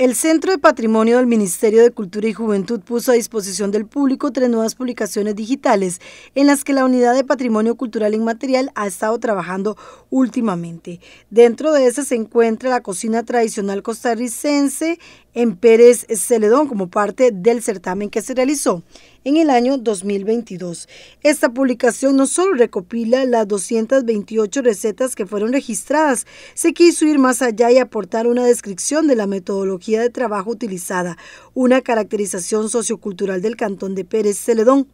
El Centro de Patrimonio del Ministerio de Cultura y Juventud puso a disposición del público tres nuevas publicaciones digitales en las que la Unidad de Patrimonio Cultural Inmaterial ha estado trabajando últimamente. Dentro de esas se encuentra la cocina tradicional costarricense en Pérez Celedón como parte del certamen que se realizó en el año 2022. Esta publicación no solo recopila las 228 recetas que fueron registradas, se quiso ir más allá y aportar una descripción de la metodología de trabajo utilizada, una caracterización sociocultural del Cantón de Pérez Celedón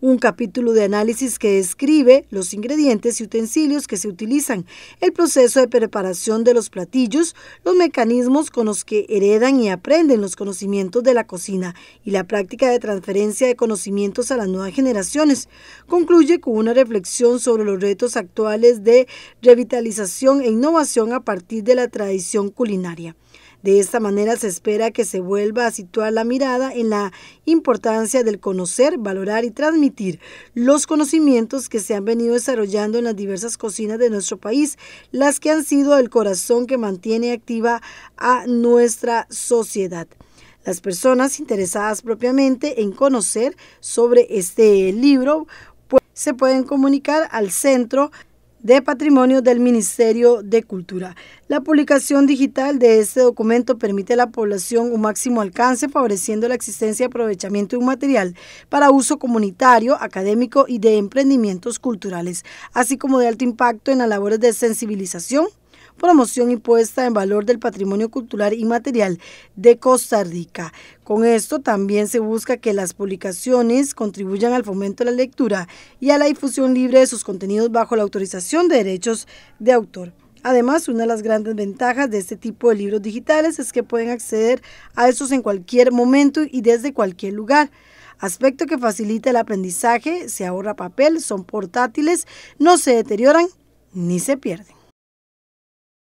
un capítulo de análisis que describe los ingredientes y utensilios que se utilizan, el proceso de preparación de los platillos, los mecanismos con los que heredan y aprenden los conocimientos de la cocina y la práctica de transferencia de conocimientos a las nuevas generaciones. Concluye con una reflexión sobre los retos actuales de revitalización e innovación a partir de la tradición culinaria. De esta manera se espera que se vuelva a situar la mirada en la importancia del conocer, valorar y transmitir los conocimientos que se han venido desarrollando en las diversas cocinas de nuestro país, las que han sido el corazón que mantiene activa a nuestra sociedad. Las personas interesadas propiamente en conocer sobre este libro pues, se pueden comunicar al centro de Patrimonio del Ministerio de Cultura. La publicación digital de este documento permite a la población un máximo alcance, favoreciendo la existencia y aprovechamiento de un material para uso comunitario, académico y de emprendimientos culturales, así como de alto impacto en las labores de sensibilización promoción y puesta en valor del patrimonio cultural y material de Costa Rica. Con esto también se busca que las publicaciones contribuyan al fomento de la lectura y a la difusión libre de sus contenidos bajo la autorización de derechos de autor. Además, una de las grandes ventajas de este tipo de libros digitales es que pueden acceder a estos en cualquier momento y desde cualquier lugar aspecto que facilita el aprendizaje, se ahorra papel, son portátiles, no se deterioran ni se pierden.